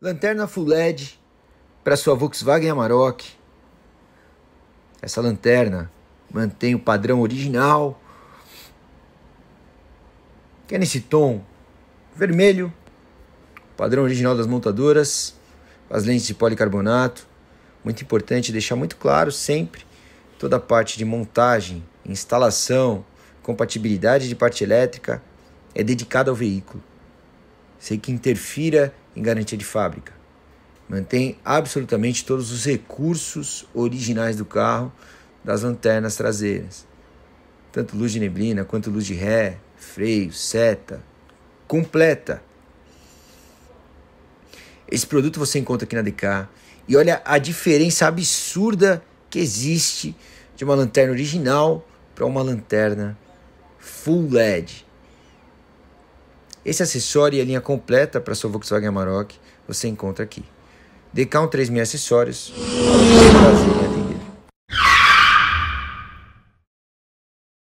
lanterna full LED para sua Volkswagen Amarok. Essa lanterna mantém o padrão original, que é nesse tom vermelho, padrão original das montadoras, as lentes de policarbonato. Muito importante deixar muito claro sempre toda a parte de montagem, instalação, compatibilidade de parte elétrica é dedicada ao veículo. Sei que interfira em garantia de fábrica. Mantém absolutamente todos os recursos originais do carro, das lanternas traseiras. Tanto luz de neblina quanto luz de ré, freio, seta. Completa. Esse produto você encontra aqui na DK. E olha a diferença absurda que existe de uma lanterna original para uma lanterna full LED. Esse acessório e a linha completa para sua Volkswagen Amarok você encontra aqui. Decaun 3000 acessórios.